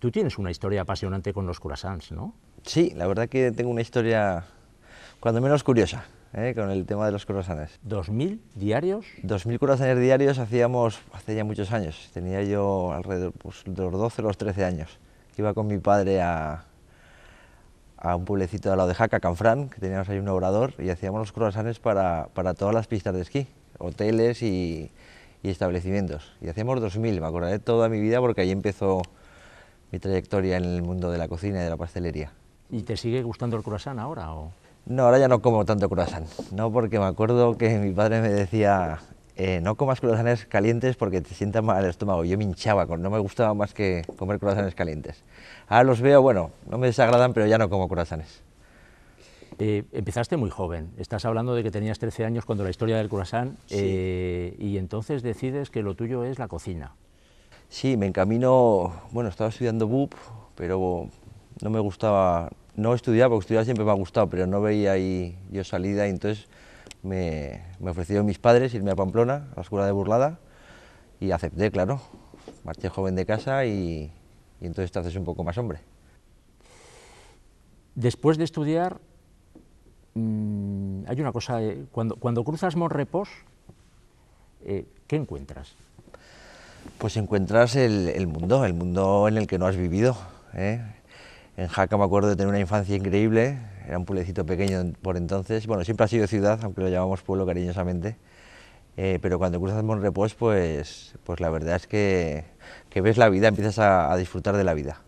Tú tienes una historia apasionante con los croissants, ¿no? Sí, la verdad que tengo una historia cuando menos curiosa ¿eh? con el tema de los croissants. mil diarios? Dos mil croissants diarios hacíamos hace ya muchos años. Tenía yo alrededor pues, de los 12 o los 13 años. Iba con mi padre a, a un pueblecito de la de Jaca, que teníamos ahí un obrador, y hacíamos los croissants para, todas las pistas de esquí, hoteles y, establecimientos. Y hacíamos 2.000, me acordaré toda mi vida porque ahí empezó mi trayectoria en el mundo de la cocina y de la pastelería. ¿Y te sigue gustando el croissant ahora? O? No, ahora ya no como tanto croissant, no porque me acuerdo que mi padre me decía, eh, no comas croissants calientes porque te sienta mal el estómago. Yo me hinchaba, no me gustaba más que comer croissants calientes. Ahora los veo, bueno, no me desagradan, pero ya no como croissants. Eh, empezaste muy joven, estás hablando de que tenías 13 años cuando la historia del croissant eh, y entonces decides que lo tuyo es la cocina. Sí, me encamino, bueno, estaba estudiando BUP, pero no me gustaba, no estudiaba, porque estudiar siempre me ha gustado, pero no veía ahí yo salida entonces me, me ofrecieron mis padres irme a Pamplona, a la escuela de Burlada, y acepté, claro. Marché joven de casa y, entonces te haces un poco más hombre. Después de estudiar, mm, hay una cosa, eh, cuando, cruzas Monrepos, eh, ¿qué encuentras? Pues encuentras el, mundo, el mundo en el que no has vivido. ¿eh? En Jaca me acuerdo de tener una infancia increíble, era un pueblecito pequeño por entonces, bueno, siempre ha sido ciudad, aunque lo llamamos pueblo cariñosamente, eh, pero cuando cruzas Monrepós, pues, pues la verdad es que, que ves la vida, empiezas a, disfrutar de la vida.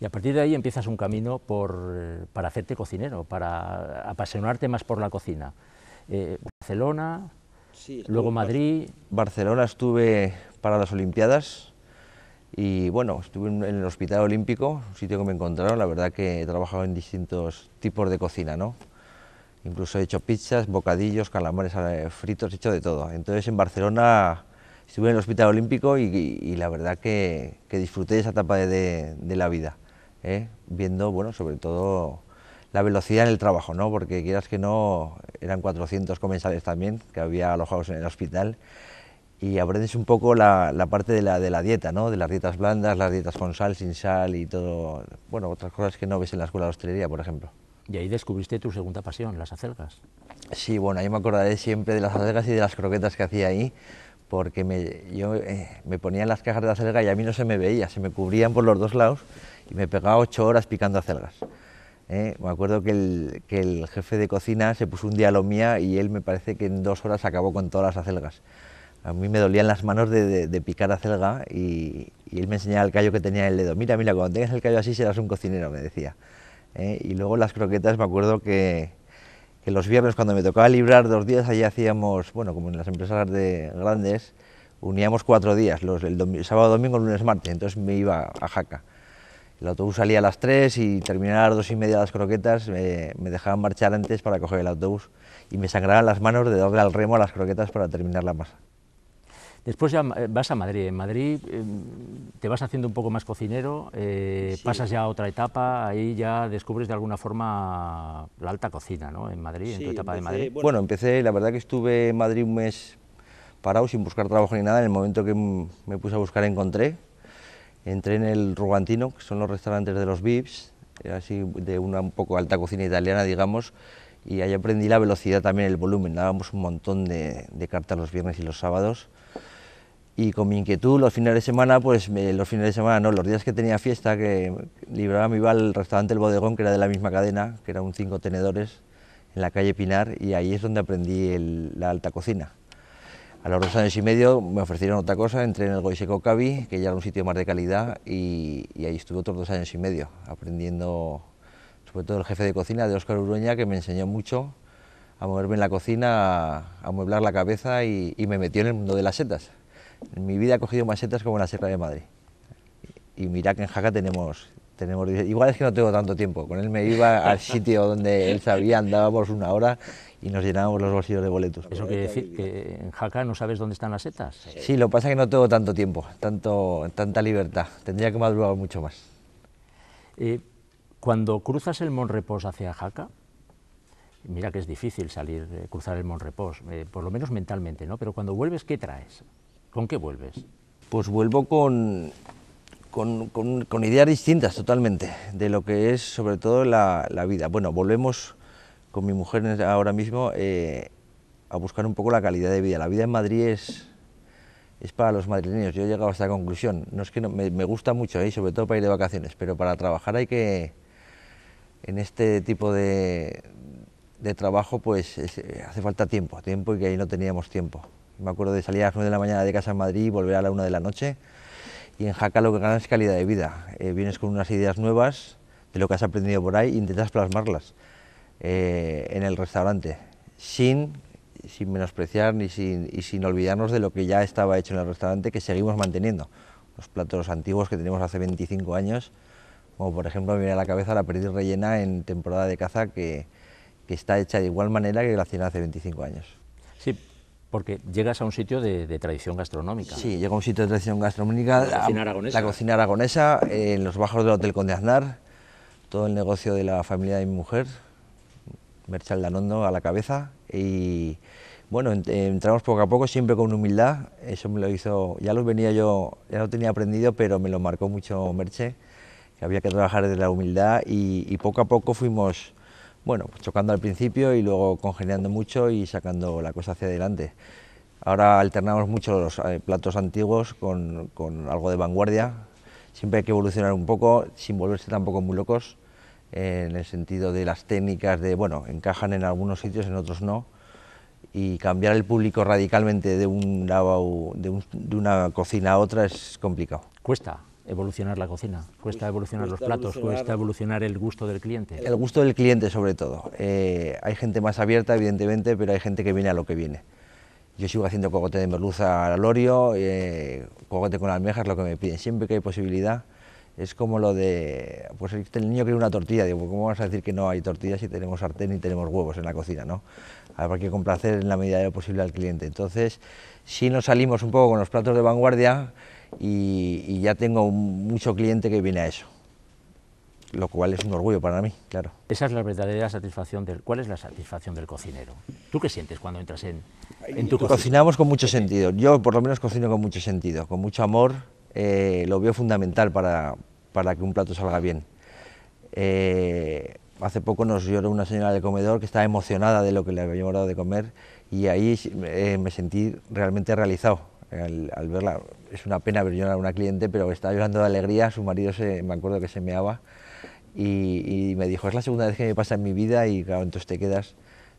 Y a partir de ahí empiezas un camino por, eh, para hacerte cocinero, para apasionarte más por la cocina. Eh, Barcelona, luego Madrid... Barcelona estuve para las Olimpiadas, y bueno, estuve en el Hospital Olímpico, un sitio que me encontraron, la verdad que he trabajado en distintos tipos de cocina, ¿no? Incluso he hecho pizzas, bocadillos, calamares eh, fritos, he hecho de todo. Entonces en Barcelona estuve en el Hospital Olímpico y, la verdad que, disfruté esa etapa de, la vida, ¿eh? viendo, bueno, sobre todo la velocidad en el trabajo, ¿no? porque quieras que no, eran 400 comensales también que había alojados en el hospital y aprendes un poco la, parte de la, dieta, ¿no? de las dietas blandas, las dietas con sal, sin sal y todo, bueno, otras cosas que no ves en la escuela de hostelería, por ejemplo. Y ahí descubriste tu segunda pasión, las acelgas. Sí, bueno, yo me acordaré siempre de las acelgas y de las croquetas que hacía ahí, porque yo eh, me ponía en las cajas de acelga y a mí no se me veía, se me cubrían por los dos lados y me pegaba ocho horas picando acelgas. ¿Eh? me acuerdo que el, que el jefe de cocina se puso un día a lo mía y él me parece que en dos horas acabó con todas las acelgas a mí me dolían las manos de, picar acelga y, y, él me enseñaba el callo que tenía en el dedo. Mira, mira, cuando tengas el callo así serás un cocinero, me decía. ¿eh? Y luego las croquetas, me acuerdo que, los viernes cuando me tocaba librar dos días, allí hacíamos, bueno, como en las empresas de grandes, uníamos cuatro días, los, el sábado, domingo, lunes, martes, entonces me iba a Jaca. El autobús salía a las tres y terminar a las dos y media las croquetas, me dejaban marchar antes para coger el autobús y me sangraban las manos de darle al remo a las croquetas para terminar la masa. Después ya vas a Madrid. En Madrid em, te vas haciendo un poco más cocinero, eh, pasas ya a otra etapa, ahí ya descubres de alguna forma la alta cocina, ¿no? En Madrid, en tu etapa de Madrid. Bueno, empecé, la verdad que estuve en Madrid un mes parado sin buscar trabajo ni nada. En el momento que me puse a buscar encontré. Entré en el Rugantino, que son los restaurantes de los VIPs, eh, así de una un poco alta cocina italiana, digamos, y ahí aprendí la velocidad también, el volumen. Dábamos un montón de, de cartas los viernes y los sábados y con mi inquietud los fines de semana, pues los fines de semana no, los días que tenía fiesta, que libraba me iba al restaurante El Bodegón, que era de la misma cadena, que era un cinco tenedores, en la calle Pinar, y ahí es donde aprendí la alta cocina. A los dos años y medio me ofrecieron otra cosa, entré en el Goiseco Cavi, que ya era un sitio más de calidad, y, ahí estuve otros dos años y medio aprendiendo, sobre todo el jefe de cocina de Óscar Uruña, que me enseñó mucho a moverme en la cocina, a, mueblar la cabeza y, y me metió en el mundo de las setas. En mi vida he cogido más setas como la Sierra de Madrid. Y mira que en Jaca tenemos, tenemos... Igual es que no tengo tanto tiempo. Con él me iba al sitio donde él sabía, andábamos una hora y nos llenábamos los bolsillos de boletos. ¿Eso quiere decir que en Jaca no sabes dónde están las setas? Sí, lo que pasa es que no tengo tanto tiempo, tanto, tanta libertad. Tendría que madrugar mucho más. Eh, cuando cruzas el Repos hacia Jaca, mira que es difícil salir, eh, cruzar el Mont eh, por lo menos mentalmente, ¿no? Pero cuando vuelves, ¿qué traes? ¿Con qué vuelves? Pues vuelvo con, ideas distintas totalmente de lo que es sobre todo la, vida. Bueno, volvemos con mi mujer ahora mismo eh, a buscar un poco la calidad de vida. La vida en Madrid es, es para los madrileños. Yo he llegado a esta conclusión. No es que me, gusta mucho, ahí, eh, sobre todo para ir de vacaciones, pero para trabajar hay que, en este tipo de, trabajo, pues eh, hace falta tiempo, tiempo y que ahí no teníamos tiempo. Me acuerdo de salir a las 9 de la mañana de casa en Madrid y volver a la 1 de la noche. Y en Jaca lo que ganas es calidad de vida. Eh, vienes con unas ideas nuevas de lo que has aprendido por ahí e intentas plasmarlas eh, en el restaurante, sin, sin menospreciar ni sin, y sin olvidarnos de lo que ya estaba hecho en el restaurante, que seguimos manteniendo. Los platos antiguos que tenemos hace 25 años, como por ejemplo me viene a la cabeza la perdiz rellena en temporada de caza, que, que está hecha de igual manera que la hacían hace 25 años. Sí, porque llegas a un sitio de, tradición gastronómica. Sí, llega a un sitio de tradición gastronómica. La cocina aragonesa. La cocina aragonesa, en los bajos del Hotel Conde Aznar, todo el negocio de la familia de mi mujer, Merchal Danondo a la cabeza. Y bueno, entramos poco a poco, siempre con humildad. Eso me lo hizo, ya lo venía yo, ya lo tenía aprendido, pero me lo marcó mucho Merche, que había que trabajar desde la humildad y, y poco a poco fuimos bueno, chocando al principio y luego congeniando mucho y sacando la cosa hacia adelante. Ahora alternamos mucho los eh, platos antiguos con, algo de vanguardia. Siempre hay que evolucionar un poco, sin volverse tampoco muy locos, en el sentido de las técnicas, de, bueno, encajan en algunos sitios, en otros no. Y cambiar el público radicalmente de una cocina a otra es complicado. Cuesta evolucionar la cocina, cuesta evolucionar los platos, cuesta evolucionar el gusto del cliente. El gusto del cliente sobre todo. Eh, hay gente más abierta, evidentemente, pero hay gente que viene a lo que viene. Yo sigo haciendo cogote de merluza al alorio... eh, cogote con almejas, lo que me piden. Siempre que hay posibilidad, es como lo de, pues el niño quiere una tortilla, digo, ¿cómo vas a decir que no hay tortillas si tenemos sartén y tenemos huevos en la cocina, no? Habrá que complacer en la medida de lo posible al cliente. Entonces, si nos salimos un poco con los platos de vanguardia, y, ya tengo mucho cliente que viene a eso, lo cual es un orgullo para mí, claro. Esa es la verdadera satisfacción del... ¿Cuál es la satisfacción del cocinero? ¿Tú qué sientes cuando entras en, en tu cocina? Cocinamos con mucho sentido, yo por lo menos cocino con mucho sentido, con mucho amor, eh, lo veo fundamental para, que un plato salga bien. Eh, hace poco nos lloró una señora del comedor que estaba emocionada de lo que le habíamos dado de comer y ahí eh, me sentí realmente realizado al, verla, es una pena ver llorar a una cliente, pero estaba llorando de alegría, su marido se, me acuerdo que se meaba y, y me dijo, es la segunda vez que me pasa en mi vida y claro, entonces te quedas,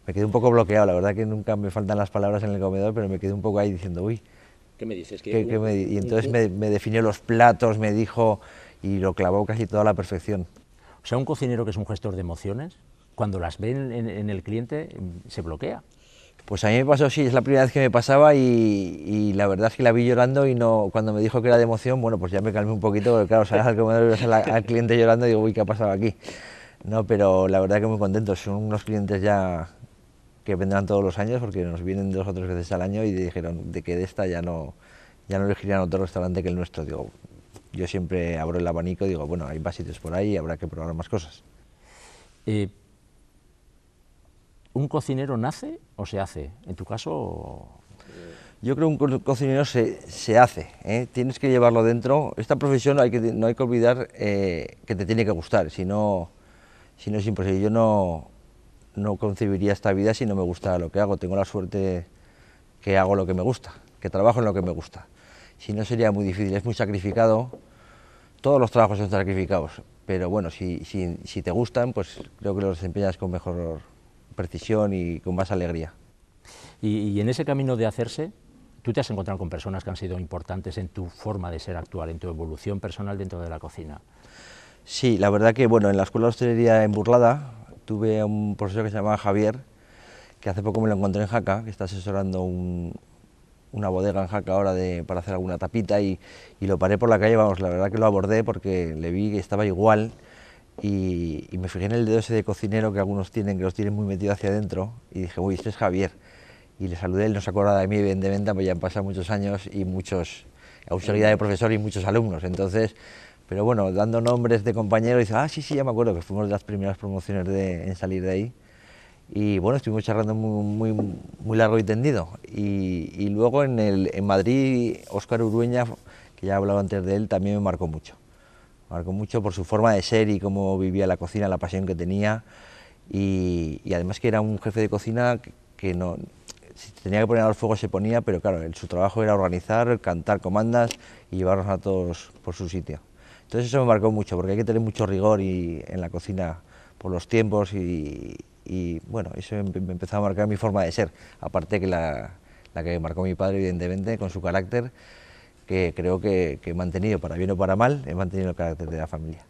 me quedé un poco bloqueado, la verdad que nunca me faltan las palabras en el comedor, pero me quedé un poco ahí diciendo, uy, ¿qué me dices? y entonces me, definió los platos, me dijo y lo clavó casi toda la perfección. O sea, un cocinero que es un gestor de emociones, cuando las ve en el cliente, se bloquea. Pues a mí me pasó, sí, es la primera vez que me pasaba y, la verdad es que la vi llorando y no cuando me dijo que era de emoción, bueno, pues ya me calmé un poquito, porque claro, sabes al comedor al, al cliente llorando y digo, uy, ¿qué ha pasado aquí? No, pero la verdad que muy contento, son unos clientes ya que vendrán todos los años porque nos vienen dos o tres veces al año y dijeron de que de esta ya no, ya no elegirían otro restaurante que el nuestro. Digo, yo siempre abro el abanico y digo, bueno, hay más por ahí y habrá que probar más cosas. Eh, ¿Un cocinero nace o se hace? En tu caso... Yo creo que un cocinero se, hace, ¿eh? tienes que llevarlo dentro. Esta profesión hay no hay que olvidar eh, que te tiene que gustar, si no, si no es imposible. Yo no, concebiría esta vida si no me gusta lo que hago. Tengo la suerte que hago lo que me gusta, que trabajo en lo que me gusta. Si no sería muy difícil, es muy sacrificado. Todos los trabajos son sacrificados, pero bueno, si, si te gustan, pues creo que los desempeñas con mejor precisión y con más alegría. Y, en ese camino de hacerse, tú te has encontrado con personas que han sido importantes en tu forma de ser actual, en tu evolución personal dentro de la cocina. Sí, la verdad que bueno, en la Escuela de Hostelería en Burlada tuve a un profesor que se llamaba Javier, que hace poco me lo encontré en Jaca, que está asesorando una bodega en Jaca ahora de, para hacer alguna tapita y, y, lo paré por la calle, vamos, la verdad que lo abordé porque le vi que estaba igual y, me fijé en el dedo ese de cocinero que algunos tienen, que los tienen muy metido hacia adentro, y dije, uy, este es Javier. Y le saludé, él no se acordaba de mí, de venta pues ya han pasado muchos años y muchos, auxiliar de profesor y muchos alumnos. Entonces, pero bueno, dando nombres de compañeros, dice, ah, sí, sí, ya me acuerdo que fuimos de las primeras promociones de, en salir de ahí. Y bueno, estuvimos charlando muy, muy, muy largo y tendido. Y, y luego en, el, en Madrid, Óscar Urueña, que ya he hablado antes de él, también me marcó mucho marcó mucho por su forma de ser y cómo vivía la cocina, la pasión que tenía. Y, además que era un jefe de cocina que, no, si tenía que poner al fuego se ponía, pero claro, su trabajo era organizar, cantar comandas y llevarnos a todos por su sitio. Entonces eso me marcó mucho, porque hay que tener mucho rigor y, en la cocina por los tiempos y, bueno, eso me em, em, empezó a marcar mi forma de ser, aparte que la, la que marcó mi padre, evidentemente, con su carácter, que creo que, he mantenido, para bien o para mal, he mantenido el carácter de la familia.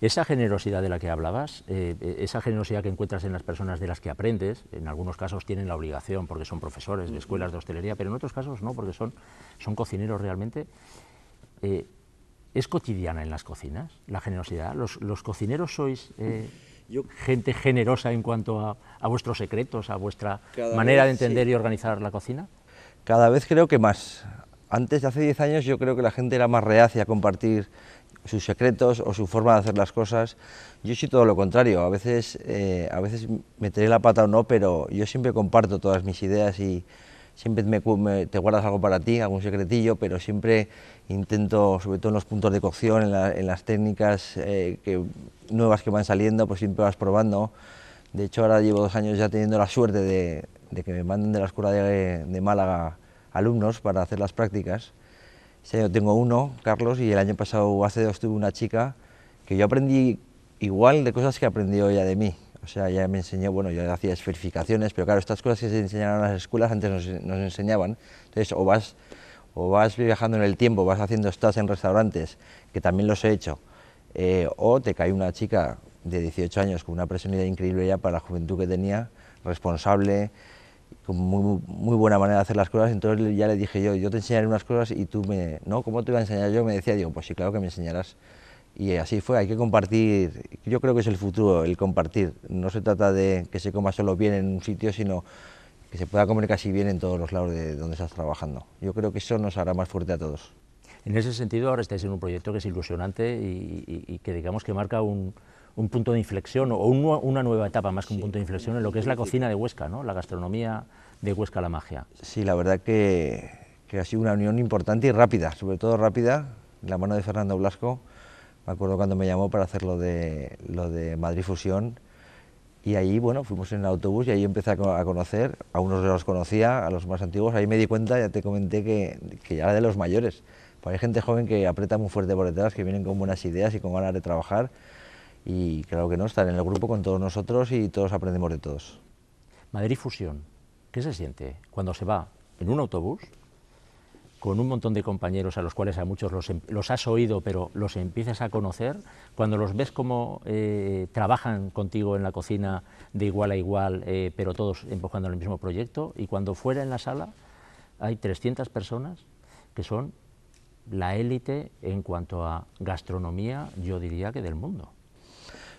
Esa generosidad de la que hablabas, eh, e-, esa generosidad que encuentras en las personas de las que aprendes, en algunos casos tienen la obligación porque son profesores de escuelas de hostelería, pero en otros casos no, porque son, son cocineros realmente. Eh, ¿Es cotidiana en las cocinas la generosidad? ¿Los, cocineros sois eh, gente generosa en cuanto a, vuestros secretos, a vuestra manera de entender y organizar la cocina? Cada vez creo que más. Antes de hace 10 años yo creo que la gente era más reacia a compartir sus secretos o su forma de hacer las cosas. Yo soy todo lo contrario, a veces, eh, a veces meteré la pata o no, pero yo siempre comparto todas mis ideas y siempre me, te guardas algo para ti, algún secretillo, pero siempre intento, sobre todo en los puntos de cocción, en, las técnicas eh, que, nuevas que van saliendo, pues siempre vas probando. De hecho, ahora llevo dos años ya teniendo la suerte de, que me manden de la escuela de, de Málaga alumnos para hacer las prácticas. Este año tengo uno, Carlos, y el año pasado, hace dos, tuve una chica que yo aprendí igual de cosas que aprendió ella de mí. O sea, ella me enseñó, bueno, yo hacía esferificaciones, pero claro, estas cosas que se enseñaron en las escuelas antes nos, nos enseñaban. Entonces, o vas, o vas viajando en el tiempo, vas haciendo estás en restaurantes, que también los he hecho, eh, o te cae una chica de 18 años con una personalidad increíble ya para la juventud que tenía, responsable, con muy, muy, buena manera de hacer las cosas, entonces ya le dije yo, yo te enseñaré unas cosas y tú me, ¿no? ¿Cómo te iba a enseñar yo? Me decía, digo, pues sí, claro que me enseñarás. Y así fue, hay que compartir, yo creo que es el futuro, el compartir. No se trata de que se coma solo bien en un sitio, sino que se pueda comer casi bien en todos los lados de donde estás trabajando. Yo creo que eso nos hará más fuerte a todos. En ese sentido, ahora estáis en un proyecto que es ilusionante y que digamos que marca un, un punto de inflexión o una nueva etapa más que un punto de inflexión en lo que es la cocina de Huesca, ¿no? la gastronomía de Huesca la magia. Sí, la verdad que, ha sido una unión importante y rápida, sobre todo rápida, la mano de Fernando Blasco. Me acuerdo cuando me llamó para hacer lo de, lo de Madrid Fusión y ahí, bueno, fuimos en el autobús y ahí empecé a conocer, a unos de los conocía, a los más antiguos, ahí me di cuenta, ya te comenté, que, ya era de los mayores. Pues hay gente joven que aprieta muy fuerte por detrás, que vienen con buenas ideas y con ganas de trabajar y claro que no, estar en el grupo con todos nosotros y todos aprendemos de todos. Madrid Fusión, ¿qué se siente cuando se va en un autobús con un montón de compañeros a los cuales a muchos los, em-, los has oído, pero los empiezas a conocer, cuando los ves como eh, trabajan contigo en la cocina de igual a igual, eh, pero todos empujando el mismo proyecto, y cuando fuera en la sala hay 300 personas que son la élite en cuanto a gastronomía, yo diría que del mundo.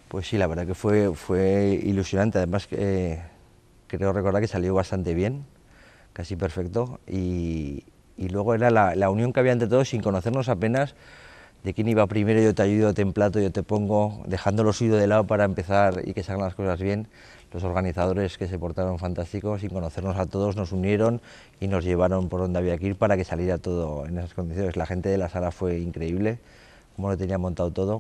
Pues sí, la verdad que fue, fue ilusionante. Además, eh, creo recordar que salió bastante bien, casi perfecto. Y, luego era la, unión que había entre todos sin conocernos apenas de quién iba primero, yo te ayudo, te emplato, yo te pongo, dejando lo suyo de lado para empezar y que salgan las cosas bien. Los organizadores que se portaron fantásticos, sin conocernos a todos, nos unieron y nos llevaron por donde había que ir para que saliera todo en esas condiciones. La gente de la sala fue increíble, como lo tenía montado todo.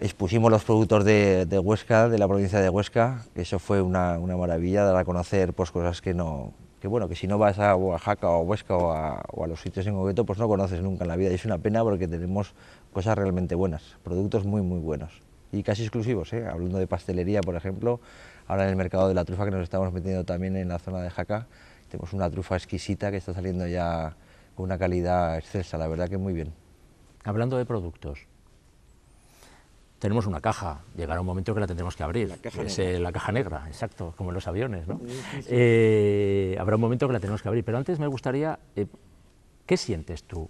Expusimos los productos de, Huesca, de la provincia de Huesca, que eso fue una, maravilla, dar a conocer pues, cosas que no, que bueno, que si no vas a Oaxaca o Huesca o a, los sitios en concreto, pues no conoces nunca en la vida. Y es una pena porque tenemos cosas realmente buenas, productos muy, muy buenos y casi exclusivos. ¿eh? Hablando de pastelería, por ejemplo, ahora en el mercado de la trufa que nos estamos metiendo también en la zona de Jaca, tenemos una trufa exquisita que está saliendo ya con una calidad excelsa, la verdad que muy bien. Hablando de productos, tenemos una caja, llegará un momento que la tendremos que abrir. La caja, es, negra. Eh, la caja negra, exacto, como en los aviones. ¿no? Eh, habrá un momento que la tenemos que abrir, pero antes me gustaría, eh, ¿qué sientes tú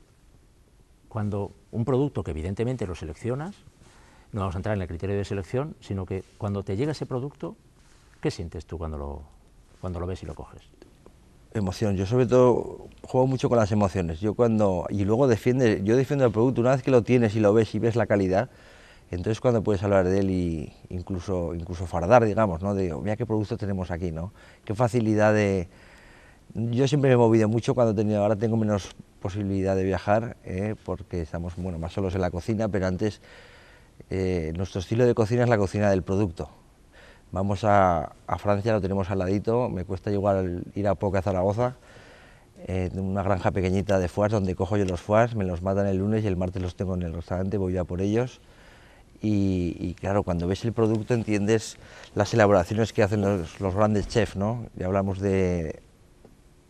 cuando un producto que evidentemente lo seleccionas, no vamos a entrar en el criterio de selección, sino que cuando te llega ese producto, ¿qué sientes tú cuando lo, cuando lo ves y lo coges? Emoción, yo sobre todo juego mucho con las emociones. Yo cuando, y luego defiende, yo defiendo el producto, una vez que lo tienes y lo ves y ves la calidad, entonces cuando puedes hablar de él y incluso, incluso fardar, digamos, De, oh, mira qué producto tenemos aquí, Qué facilidad de... Yo siempre me he movido mucho cuando ahora tengo menos posibilidad de viajar, ¿eh? porque estamos más solos en la cocina, pero antes eh, nuestro estilo de cocina es la cocina del producto. Vamos a, Francia, lo tenemos al ladito, me cuesta igual ir a Poca, Zaragoza, ...en eh, una granja pequeñita de foies donde cojo yo los foies, me los matan el lunes y el martes los tengo en el restaurante, voy a por ellos. Y, claro, cuando ves el producto entiendes las elaboraciones que hacen los, grandes chefs, ¿no? Ya hablamos de,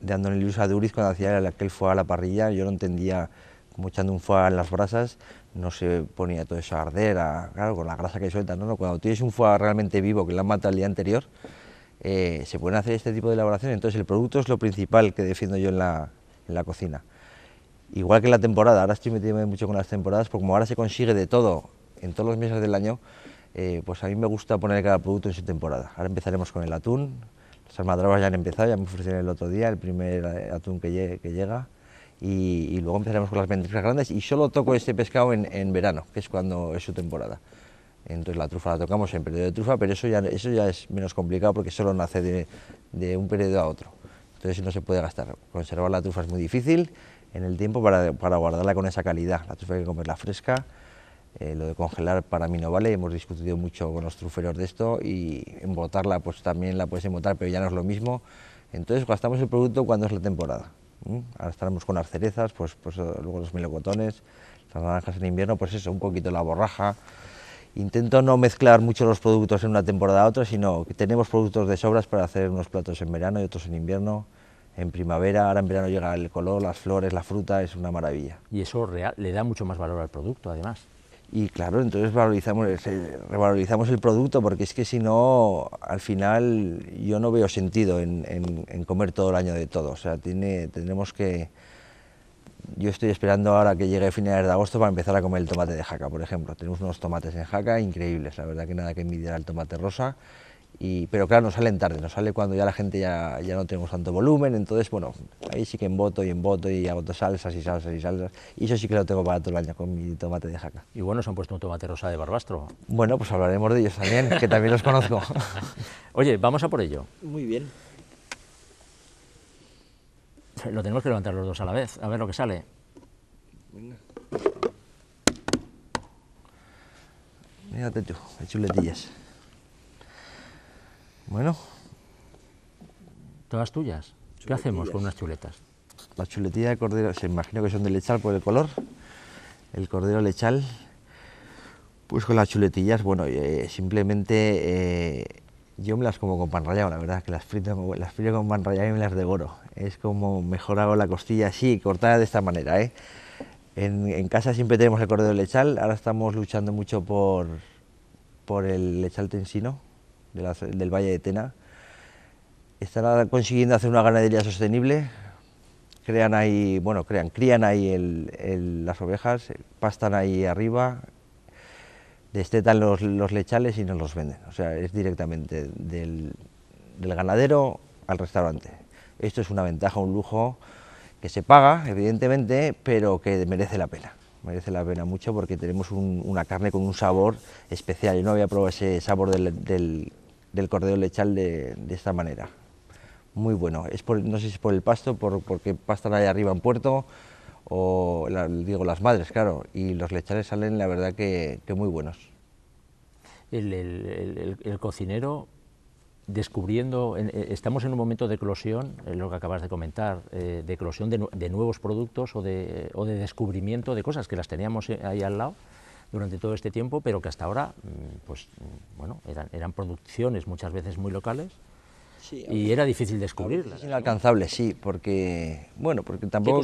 de Andoni Luis Aduriz cuando hacía aquel fue a la parrilla, yo no entendía como echando un fuego en las brasas, no se ponía todo eso a arder, claro, con la grasa que suelta, ¿no? cuando tienes un foie realmente vivo que la han matado el día anterior, eh, se pueden hacer este tipo de elaboraciones... entonces el producto es lo principal que defiendo yo en la, en la cocina. Igual que en la temporada, ahora estoy metido mucho con las temporadas, porque como ahora se consigue de todo en todos los meses del año, eh, pues a mí me gusta poner cada producto en su temporada. Ahora empezaremos con el atún, las almadrabas ya han empezado, ya me ofrecieron el otro día, el primer atún que, llega, y, luego empezaremos con las ventrículas grandes y solo toco este pescado en, en, verano, que es cuando es su temporada. Entonces la trufa la tocamos en periodo de trufa, pero eso ya, eso ya es menos complicado porque solo nace de, de un periodo a otro. Entonces no se puede gastar. Conservar la trufa es muy difícil en el tiempo para, para guardarla con esa calidad. La trufa hay que comerla fresca, eh, lo de congelar para mí no vale, hemos discutido mucho con los truferos de esto y embotarla pues también la puedes embotar pero ya no es lo mismo. Entonces gastamos el producto cuando es la temporada. Ahora estaremos con las cerezas, pues, pues eh, luego los melocotones, las naranjas en invierno, pues eso, un poquito la borraja. Intento no mezclar mucho los productos en una temporada a otra, sino que tenemos productos de sobras para hacer unos platos en verano y otros en invierno en primavera, ahora en verano llega el color, las flores, la fruta, es una maravilla. Y eso real, le da mucho más valor al producto, además y claro, entonces valorizamos, revalorizamos el producto porque es que si no, al final yo no veo sentido en, comer todo el año de todo. O sea, tiene, tendremos que... Yo estoy esperando ahora que llegue a finales de agosto para empezar a comer el tomate de jaca, por ejemplo. Tenemos unos tomates en jaca increíbles, la verdad que nada que envidiar al tomate rosa. Y, pero claro, nos salen tarde, nos sale cuando ya la gente ya, no tenemos tanto volumen, entonces bueno, ahí sí que en emboto y en emboto y hago salsas y salsas y salsas, y eso sí que lo tengo para todo el año con mi tomate de jaca. Y bueno, se han puesto un tomate rosa de barbastro. Bueno, pues hablaremos de ellos también, que también los conozco. Oye, vamos a por ello. Muy bien. Lo tenemos que levantar los dos a la vez, a ver lo que sale. Venga. Mírate tú, chuletillas. Bueno. Todas tuyas. ¿Qué hacemos con unas chuletas? La chuletilla de cordero, se imagino que son de lechal por el color. El cordero lechal. Pues con las chuletillas, bueno, eh, simplemente eh, yo me las como con pan rallado, la verdad, que las frito, las con pan rallado y me las devoro. Es como mejor hago la costilla así, cortada de esta manera. ¿eh? En, casa siempre tenemos el cordero lechal, ahora estamos luchando mucho por, por el lechal tensino, del Valle de Tena. Están consiguiendo hacer una ganadería sostenible, crean ahí, bueno, crean, crían ahí las ovejas, pastan ahí arriba, destetan los, lechales y nos los venden. O sea, es directamente del, ganadero al restaurante. Esto es una ventaja, un lujo que se paga, evidentemente, pero que merece la pena. Merece la pena mucho porque tenemos una carne con un sabor especial. Yo no había probado ese sabor del, el cordero lechal de, esta manera. Muy bueno, es por, no sé si es por el pasto, por, porque pastan ahí arriba en puerto, o digo las madres, claro, y los lechales salen la verdad que, muy buenos. El, cocinero descubriendo, eh, estamos en un momento de eclosión, eh, lo que acabas de comentar, eh, de eclosión de, nuevos productos o de, o de descubrimiento de cosas que las teníamos ahí al lado durante todo este tiempo, pero que hasta ahora mm, pues, mm, bueno, eran, producciones muchas veces muy locales y era difícil descubrirlas. inalcanzable, sí, porque, bueno, porque tampoco,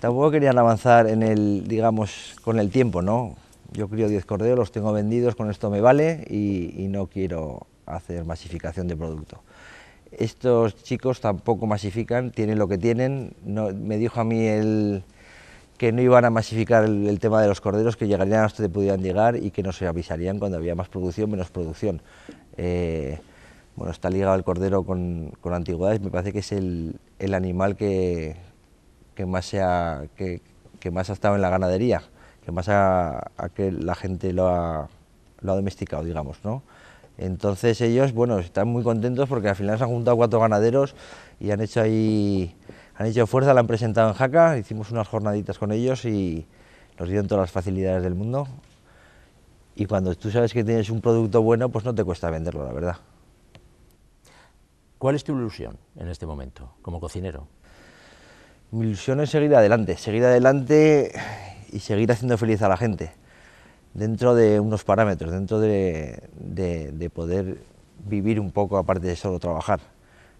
tampoco querían avanzar en el, digamos, con el tiempo, ¿no? Yo crío 10 corderos, los tengo vendidos, con esto me vale y, y no quiero hacer masificación de producto estos chicos tampoco masifican, tienen lo que tienen. No, me dijo a mí el, que no iban a masificar el, tema de los corderos, que llegarían hasta donde pudieran llegar y que nos avisarían cuando había más producción, menos producción. Eh, bueno, está ligado el cordero con, antigüedades, me parece que es el, animal que, que más que, más ha estado en la ganadería, que más a que la gente lo ha, lo ha domesticado, digamos, ¿no? Entonces ellos, bueno, están muy contentos porque al final se han juntado cuatro ganaderos y han hecho ahí han hecho fuerza, la han presentado en Jaca, hicimos unas jornaditas con ellos y nos dieron todas las facilidades del mundo. Y cuando tú sabes que tienes un producto bueno, pues no te cuesta venderlo, la verdad. ¿Cuál es tu ilusión en este momento como cocinero? Mi ilusión es seguir adelante, seguir adelante y seguir haciendo feliz a la gente, dentro de unos parámetros, dentro de poder vivir un poco aparte de solo trabajar.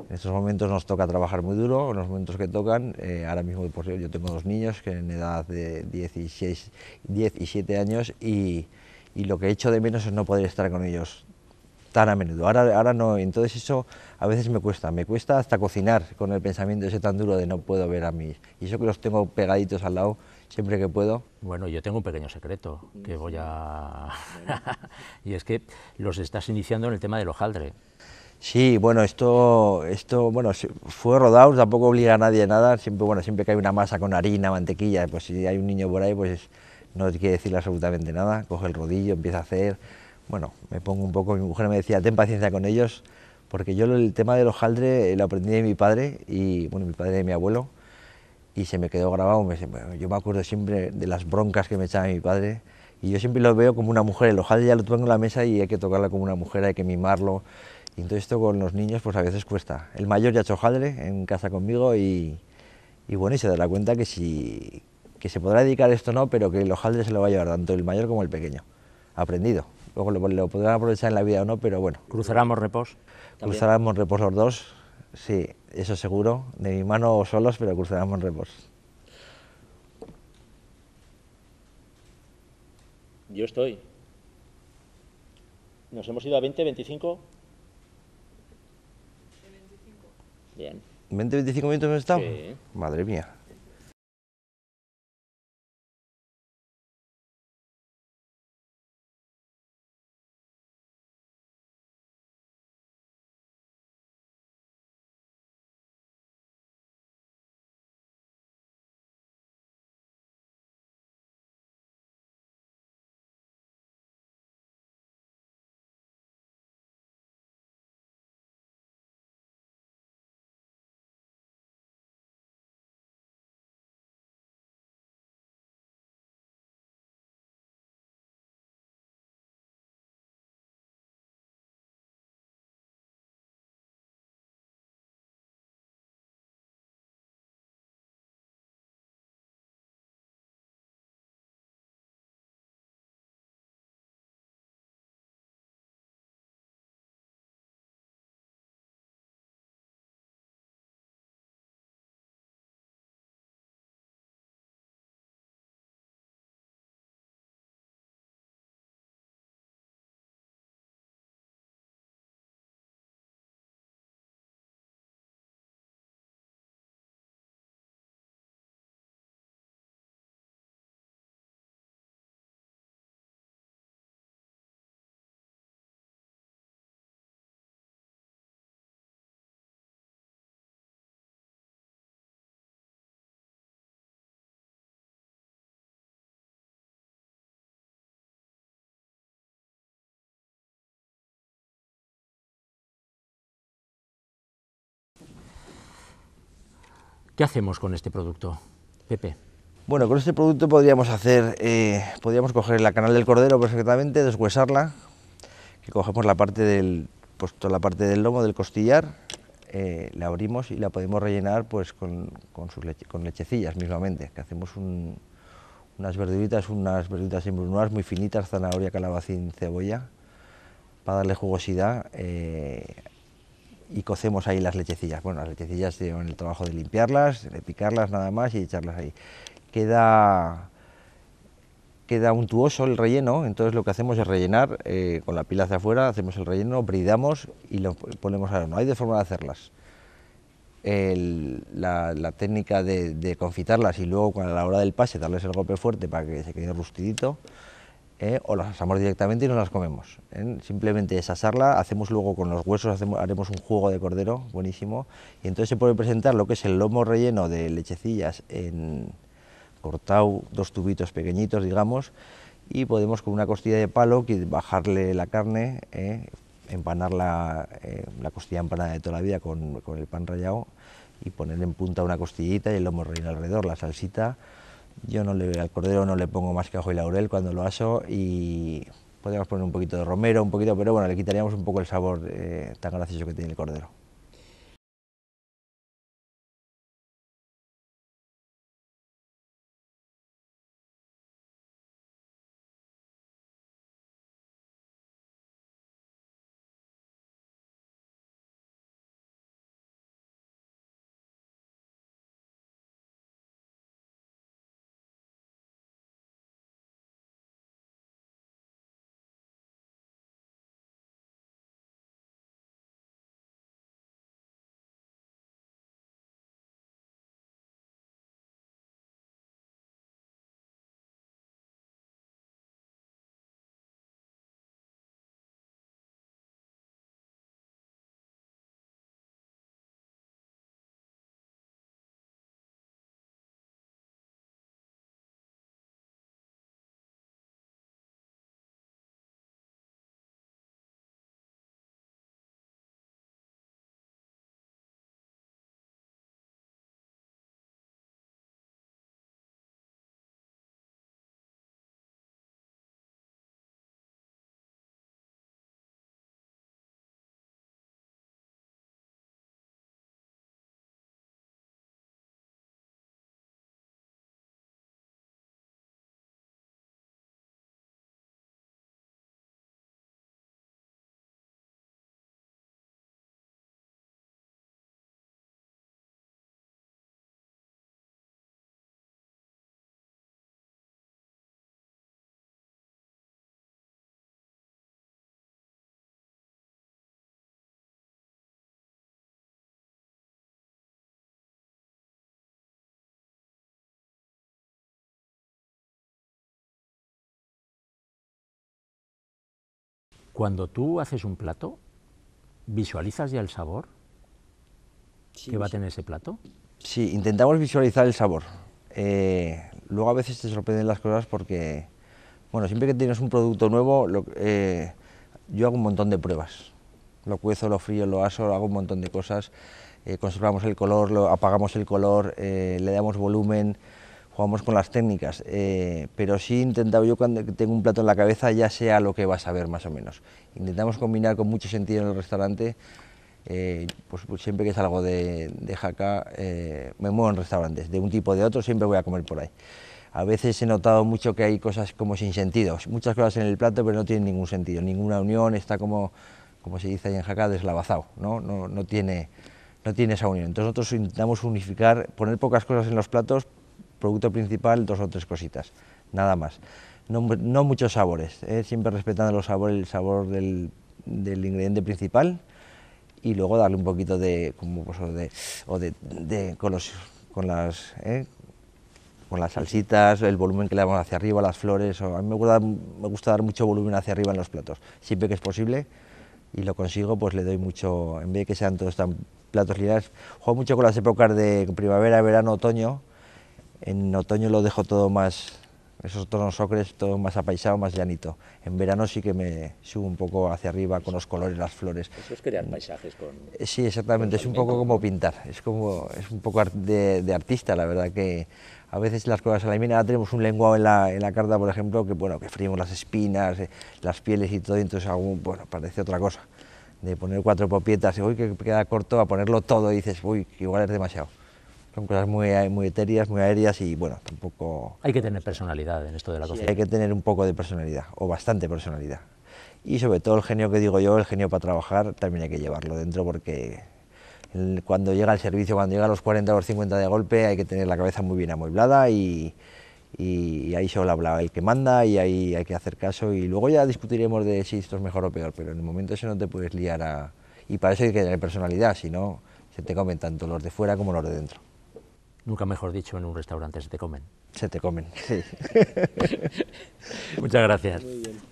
En estos momentos nos toca trabajar muy duro, en los momentos que tocan, eh, ahora mismo yo tengo dos niños que en edad de 16, 10 y 7 años y, lo que echo de menos es no poder estar con ellos tan a menudo. Ahora, ahora no, entonces eso a veces me cuesta, me cuesta hasta cocinar con el pensamiento ese tan duro de no puedo ver a mis... Y eso que los tengo pegaditos al lado siempre que puedo. Bueno, yo tengo un pequeño secreto que voy a... y es que los estás iniciando en el tema del hojaldre. Sí, bueno, esto, esto bueno, fue rodado, pues tampoco obliga a nadie a nada, siempre, bueno, siempre que hay una masa con harina, mantequilla, pues si hay un niño por ahí, pues no quiere decir absolutamente nada, coge el rodillo, empieza a hacer, bueno, me pongo un poco, mi mujer me decía, ten paciencia con ellos, porque yo el tema del hojaldre eh, lo aprendí de mi padre, y bueno, mi padre de mi abuelo, y se me quedó grabado, me, yo me acuerdo siempre de las broncas que me echaba mi padre, y yo siempre lo veo como una mujer, el hojaldre ya lo tengo en la mesa y hay que tocarla como una mujer, hay que mimarlo, y entonces esto con los niños pues a veces cuesta. El mayor ya ha hecho jadre en casa conmigo y, bueno, y se dará cuenta que si que se podrá dedicar esto no, pero que los jaldres se lo va a llevar tanto el mayor como el pequeño, aprendido. Luego lo, podrán aprovechar en la vida o no, pero bueno. ...cruzaramos repos? Cruzaremos repos los dos, sí, eso seguro. De mi mano o solos, pero cruzaremos repos. Yo estoy. Nos hemos ido a 20, 25, Bien. ¿20, 25 minutos hemos estado? Madre mía. ¿Qué hacemos con este producto, Pepe? Bueno, con este producto podríamos hacer, eh, podríamos coger la canal del cordero perfectamente, deshuesarla, que cogemos la parte del, pues, toda la parte del lomo, del costillar, eh, la abrimos y la podemos rellenar pues con, con, sus leche, con lechecillas mismamente, que hacemos unas verduritas, unas verduritas embrunadas muy finitas, zanahoria, calabacín, cebolla, para darle jugosidad. Eh, y cocemos ahí las lechecillas. Bueno, las lechecillas llevan el trabajo de limpiarlas, de picarlas nada más y echarlas ahí. Queda, queda untuoso el relleno, entonces lo que hacemos es rellenar eh, con la pila hacia afuera, hacemos el relleno, bridamos y lo ponemos al horno. Hay de forma de hacerlas. la, técnica de, de, confitarlas y luego a la hora del pase darles el golpe fuerte para que se quede rustidito ¿eh? o las asamos directamente y no las comemos. ¿eh? Simplemente es asarla, hacemos luego con los huesos, haremos un juego de cordero buenísimo, y entonces se puede presentar lo que es el lomo relleno de lechecillas en cortado, dos tubitos pequeñitos, digamos, y podemos con una costilla de palo bajarle la carne, ¿eh? empanar la, costilla empanada de toda la vida con, con el pan rallado y poner en punta una costillita y el lomo relleno alrededor, la salsita, yo no le, al cordero no le pongo más que ajo y laurel cuando lo aso y podríamos poner un poquito de romero, un poquito, pero bueno, le quitaríamos un poco el sabor eh, tan gracioso que tiene el cordero. Cuando tú haces un plato, ¿visualizas ya el sabor que va a tener ese plato? Sí, intentamos visualizar el sabor. Eh, luego a veces te sorprenden las cosas porque, bueno, siempre que tienes un producto nuevo, eh, yo hago un montón de pruebas. Lo cuezo, lo frío, lo aso, hago un montón de cosas. Eh, conservamos el color, lo, apagamos el color, le damos volumen jugamos con las técnicas, eh, pero sí he intentado yo cuando tengo un plato en la cabeza ya sea lo que vas a ver más o menos. Intentamos combinar con mucho sentido en el restaurante, eh, pues, pues, siempre que salgo de, de Jaca eh, me muevo en restaurantes, de un tipo o de otro siempre voy a comer por ahí. A veces he notado mucho que hay cosas como sin sentido, muchas cosas en el plato pero no tienen ningún sentido, ninguna unión, está como, como se dice ahí en Jaca, deslavazado, ¿no? No, no, tiene, no tiene esa unión. Entonces nosotros intentamos unificar, poner pocas cosas en los platos producto principal dos o tres cositas, nada más. No, muchos sabores, ¿eh? siempre respetando los sabores, el sabor del, del, ingrediente principal y luego darle un poquito de, como pues, de, o de, con, los, con las, ¿eh? con las salsitas, el volumen que le damos hacia arriba, las flores. a mí me gusta, me gusta, dar mucho volumen hacia arriba en los platos, siempre que es posible y lo consigo, pues le doy mucho, en vez de que sean todos tan platos lineales, juego mucho con las épocas de primavera, verano, otoño, en otoño lo dejo todo más, esos tonos ocres, todo más apaisado, más llanito. En verano sí que me subo un poco hacia arriba con los colores, las flores. Eso es crear paisajes con... Eh, sí, exactamente, es un poco como pintar, es, como, es un poco de, artista, la verdad que a veces las cosas a la mina, tenemos un lenguado en la, carta, por ejemplo, que bueno, que fríemos las espinas, eh, las pieles y todo, entonces bueno, parece otra cosa. De poner cuatro popietas, y uy, que queda corto, a ponerlo todo, y dices, uy, igual es demasiado son cosas muy, muy etéreas, muy aéreas y bueno, tampoco... Hay que tener personalidad en esto de la cocina. hay que tener un poco de personalidad, o bastante personalidad. Y sobre todo el genio que digo yo, el genio para trabajar, también hay que llevarlo dentro porque cuando llega el servicio, cuando llega a los 40 o los 50 de golpe, hay que tener la cabeza muy bien amueblada y, y ahí solo habla el que manda y ahí hay que hacer caso y luego ya discutiremos de si esto es mejor o peor, pero en el momento eso no te puedes liar a... Y para eso hay que tener personalidad, si no se te comen tanto los de fuera como los de dentro nunca mejor dicho, en un restaurante se te comen. Se te comen, sí. Muchas gracias.